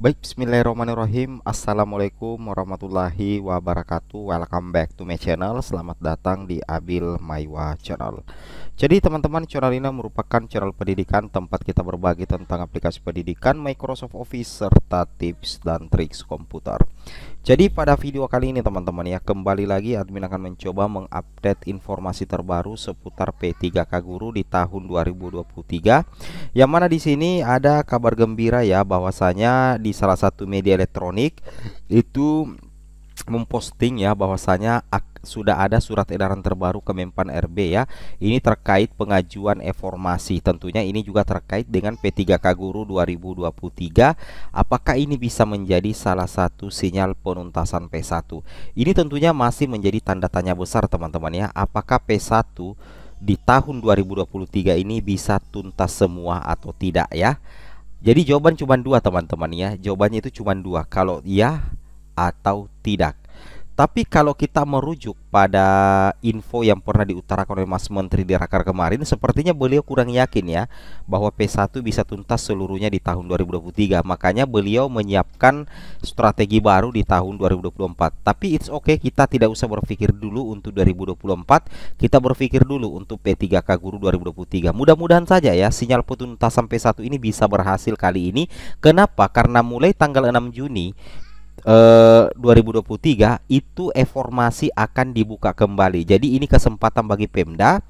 Baik, bismillahirrahmanirrahim Assalamualaikum warahmatullahi wabarakatuh Welcome back to my channel Selamat datang di Abil Maiwa channel Jadi teman-teman channel ini merupakan channel pendidikan Tempat kita berbagi tentang aplikasi pendidikan Microsoft Office Serta tips dan triks komputer jadi pada video kali ini teman-teman ya kembali lagi admin akan mencoba mengupdate informasi terbaru seputar P3K Guru di tahun 2023 yang mana di sini ada kabar gembira ya bahwasanya di di salah satu media elektronik itu memposting ya bahwasanya sudah ada surat edaran terbaru Kemenpan RB ya. Ini terkait pengajuan informasi. Tentunya ini juga terkait dengan P3K Guru 2023. Apakah ini bisa menjadi salah satu sinyal penuntasan P1? Ini tentunya masih menjadi tanda tanya besar teman-teman ya. Apakah P1 di tahun 2023 ini bisa tuntas semua atau tidak ya? Jadi jawaban cuma dua teman-teman ya. Jawabannya itu cuma dua. Kalau iya atau tidak. Tapi kalau kita merujuk pada info yang pernah diutarakan oleh Mas Menteri di Rakar kemarin, sepertinya beliau kurang yakin ya bahwa P1 bisa tuntas seluruhnya di tahun 2023. Makanya beliau menyiapkan strategi baru di tahun 2024. Tapi it's okay kita tidak usah berpikir dulu untuk 2024, kita berpikir dulu untuk P3K Guru 2023. Mudah-mudahan saja ya sinyal petuntasan P1 ini bisa berhasil kali ini. Kenapa? Karena mulai tanggal 6 Juni 2023 eh, itu e-formasi akan dibuka kembali. Jadi ini kesempatan bagi Pemda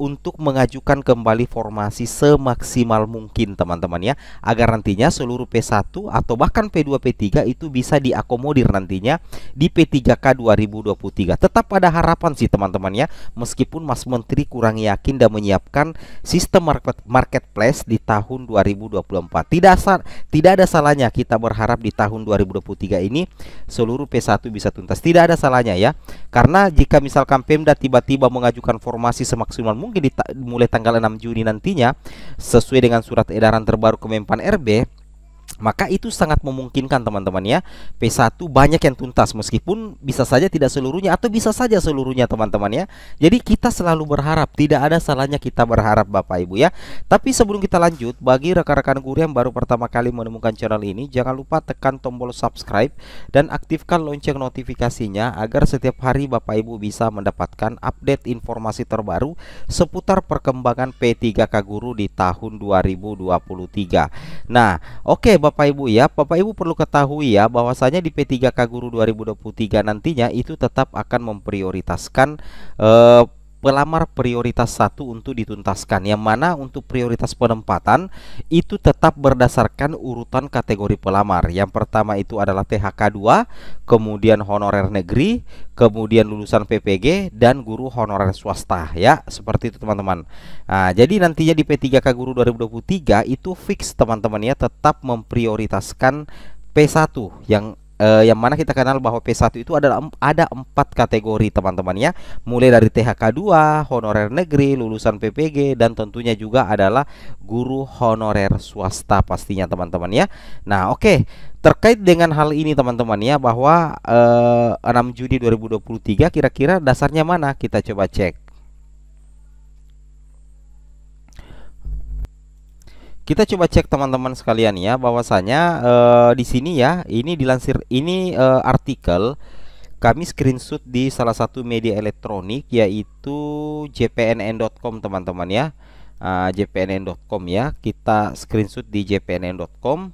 untuk mengajukan kembali formasi semaksimal mungkin teman-teman ya agar nantinya seluruh P1 atau bahkan P2 P3 itu bisa diakomodir nantinya di P3K 2023 tetap ada harapan sih teman-teman ya meskipun Mas Menteri kurang yakin dan menyiapkan sistem market marketplace di tahun 2024 tidak tidak ada salahnya kita berharap di tahun 2023 ini seluruh P1 bisa tuntas tidak ada salahnya ya karena jika misalkan Pemda tiba-tiba mengajukan formasi semaksimal mungkin mungkin mulai tanggal 6 Juni nantinya sesuai dengan surat edaran terbaru Kemenpan RB maka itu sangat memungkinkan teman-teman ya P1 banyak yang tuntas meskipun bisa saja tidak seluruhnya atau bisa saja seluruhnya teman-teman ya jadi kita selalu berharap tidak ada salahnya kita berharap Bapak Ibu ya tapi sebelum kita lanjut bagi rekan-rekan guru yang baru pertama kali menemukan channel ini jangan lupa tekan tombol subscribe dan aktifkan lonceng notifikasinya agar setiap hari Bapak Ibu bisa mendapatkan update informasi terbaru seputar perkembangan P3K Guru di tahun 2023 nah oke okay, Bapak Bapak Ibu ya, Bapak Ibu perlu ketahui ya bahwasanya di P3K Guru 2023 nantinya itu tetap akan memprioritaskan eh, pelamar prioritas satu untuk dituntaskan yang mana untuk prioritas penempatan itu tetap berdasarkan urutan kategori pelamar yang pertama itu adalah THK 2 kemudian honorer negeri kemudian lulusan PPG dan guru honorer swasta ya seperti itu teman-teman nah, jadi nantinya di P3K Guru 2023 itu fix teman-teman ya tetap memprioritaskan P1 yang uh, yang mana kita kenal bahwa P1 itu adalah ada empat kategori teman-teman ya mulai dari THK 2 honorer negeri lulusan PPG dan tentunya juga adalah guru honorer swasta pastinya teman-teman ya nah oke okay. terkait dengan hal ini teman-teman ya bahwa eh, 6 Juni 2023 kira-kira dasarnya mana kita coba cek Kita coba cek teman-teman sekalian ya bahwasanya uh, di sini ya ini dilansir ini uh, artikel kami screenshot di salah satu media elektronik yaitu jpnn.com teman-teman ya uh, ah, jpnn.com ya kita screenshot di jpnn.com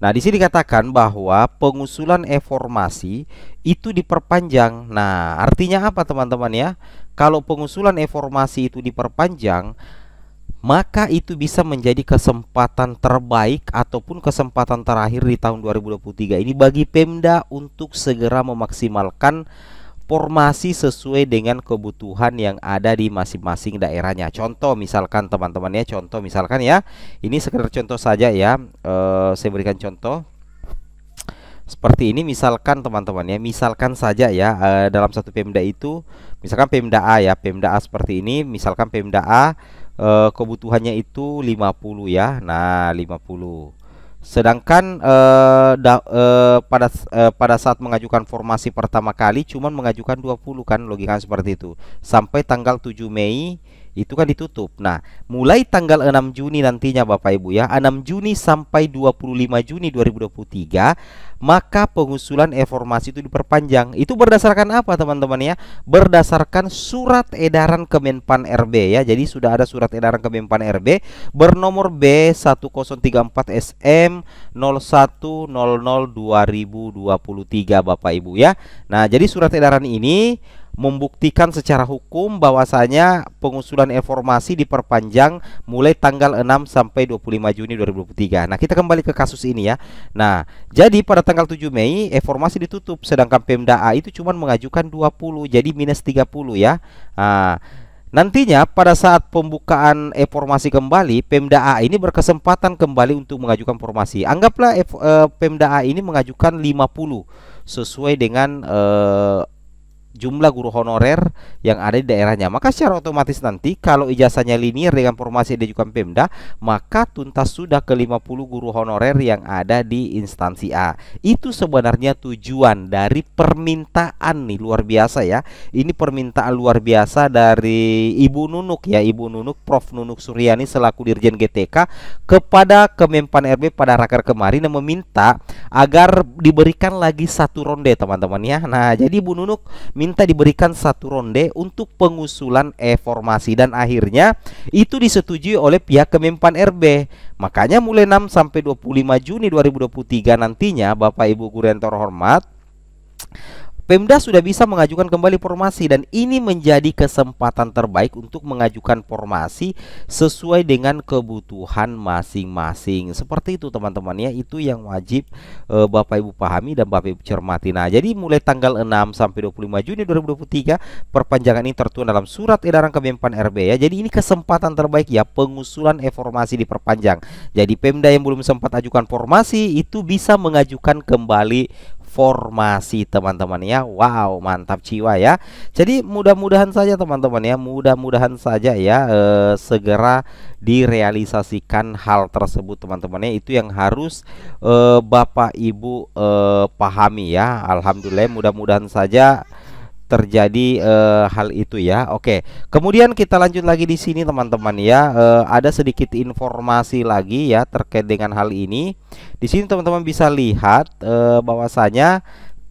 Nah di sini dikatakan bahwa pengusulan reformasi itu diperpanjang Nah artinya apa teman-teman ya kalau pengusulan reformasi itu diperpanjang maka itu bisa menjadi kesempatan terbaik ataupun kesempatan terakhir di tahun 2023 ini bagi Pemda untuk segera memaksimalkan formasi sesuai dengan kebutuhan yang ada di masing-masing daerahnya. Contoh misalkan teman-teman ya, contoh misalkan ya, ini sekedar contoh saja ya, e, saya berikan contoh seperti ini misalkan teman-teman ya, misalkan saja ya eh, dalam satu Pemda itu, misalkan Pemda A ya, Pemda A seperti ini, misalkan Pemda A uh, kebutuhannya itu 50 ya. Nah, 50. Sedangkan uh, da, uh, pada uh, pada saat mengajukan formasi pertama kali cuman mengajukan 20 kan logika seperti itu. Sampai tanggal 7 Mei itu kan ditutup. Nah, mulai tanggal 6 Juni nantinya Bapak Ibu ya, 6 Juni sampai 25 Juni 2023, maka pengusulan reformasi itu diperpanjang. Itu berdasarkan apa teman-teman ya? Berdasarkan surat edaran Kemenpan RB ya. Jadi sudah ada surat edaran Kemenpan RB bernomor B1034 SM 0100 2023 Bapak Ibu ya. Nah, jadi surat edaran ini membuktikan secara hukum bahwasanya pengusulan informasi diperpanjang mulai tanggal 6 sampai 25 Juni 2023. Nah, kita kembali ke kasus ini ya. Nah, jadi pada tanggal 7 Mei informasi ditutup sedangkan Pemda A itu cuma mengajukan 20 jadi minus 30 ya. Nah, Nantinya pada saat pembukaan informasi kembali, Pemda A ini berkesempatan kembali untuk mengajukan informasi. Anggaplah eh, Pemda A ini mengajukan 50 sesuai dengan e, jumlah guru honorer yang ada di daerahnya. Maka secara otomatis nanti kalau ijazahnya linier dengan formasi diajukan Pemda, maka tuntas sudah ke 50 guru honorer yang ada di instansi A. Itu sebenarnya tujuan dari permintaan nih luar biasa ya. Ini permintaan luar biasa dari Ibu Nunuk ya, Ibu Nunuk Prof Nunuk Suryani selaku Dirjen GTK kepada Kemenpan RB pada raker kemarin yang meminta agar diberikan lagi satu ronde teman-teman ya. Nah, jadi Ibu Nunuk minta diberikan satu ronde untuk pengusulan e-formasi dan akhirnya itu disetujui oleh pihak Kemenpan RB. Makanya mulai 6 sampai 25 Juni 2023 nantinya Bapak Ibu guru yang terhormat Pemda sudah bisa mengajukan kembali formasi dan ini menjadi kesempatan terbaik untuk mengajukan formasi sesuai dengan kebutuhan masing-masing. Seperti itu teman-teman ya, itu yang wajib e, Bapak Ibu pahami dan Bapak Ibu cermati. Nah, jadi mulai tanggal 6 sampai 25 Juni 2023 perpanjangan ini tertuang dalam surat edaran Kemenpan RB ya. Jadi ini kesempatan terbaik ya pengusulan informasi diperpanjang. Jadi Pemda yang belum sempat ajukan formasi itu bisa mengajukan kembali formasi teman-teman ya Wow mantap jiwa ya Jadi mudah-mudahan saja teman-teman ya Mudah-mudahan saja ya eh, segera direalisasikan hal tersebut teman-teman ya Itu yang harus eh, Bapak Ibu eh, pahami ya Alhamdulillah mudah-mudahan saja terjadi uh, hal itu ya. Oke. Kemudian kita lanjut lagi di sini teman-teman ya. Uh, ada sedikit informasi lagi ya terkait dengan hal ini. Di sini teman-teman bisa lihat uh, bahwasanya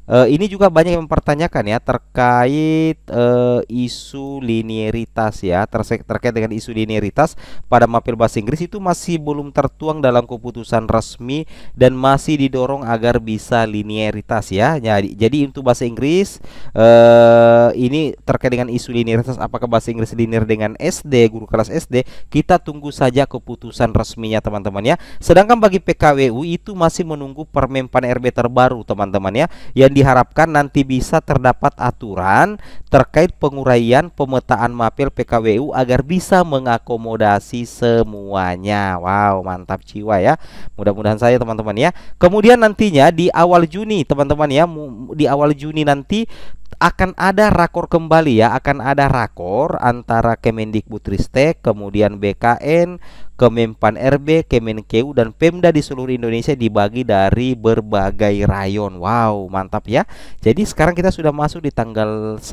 Uh, ini juga banyak yang mempertanyakan ya terkait uh, isu linearitas ya ter terkait dengan isu linearitas pada mapil bahasa Inggris itu masih belum tertuang dalam keputusan resmi dan masih didorong agar bisa linearitas ya. Jadi, jadi untuk bahasa Inggris uh, ini terkait dengan isu linearitas, apakah bahasa Inggris linier dengan SD guru kelas SD kita tunggu saja keputusan resminya teman-teman ya. Sedangkan bagi PKWU itu masih menunggu Permenpan RB terbaru teman-teman ya yang diharapkan nanti bisa terdapat aturan terkait penguraian pemetaan mapel PKWU agar bisa mengakomodasi semuanya. Wow, mantap jiwa ya. Mudah-mudahan saya teman-teman ya. Kemudian nantinya di awal Juni teman-teman ya, di awal Juni nanti akan ada rakor kembali ya, akan ada rakor antara Kemendikbudristek, kemudian BKN, Kemenpan RB, Kemenkeu dan Pemda di seluruh Indonesia dibagi dari berbagai rayon. Wow, mantap ya. Jadi sekarang kita sudah masuk di tanggal 1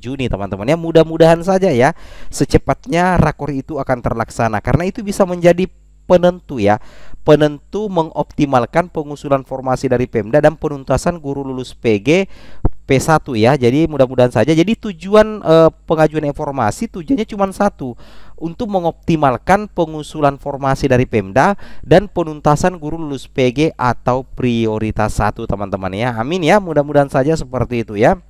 Juni, teman-teman ya. Mudah-mudahan saja ya secepatnya rakor itu akan terlaksana karena itu bisa menjadi penentu ya penentu mengoptimalkan pengusulan formasi dari Pemda dan penuntasan guru lulus PG P1 ya. Jadi mudah-mudahan saja. Jadi tujuan e, pengajuan informasi tujuannya cuma satu, untuk mengoptimalkan pengusulan formasi dari Pemda dan penuntasan guru lulus PG atau prioritas satu teman-teman ya. Amin ya. Mudah-mudahan saja seperti itu ya.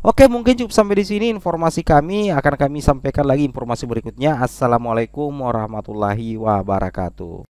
Oke, mungkin cukup sampai di sini informasi kami. Akan kami sampaikan lagi informasi berikutnya. Assalamualaikum warahmatullahi wabarakatuh.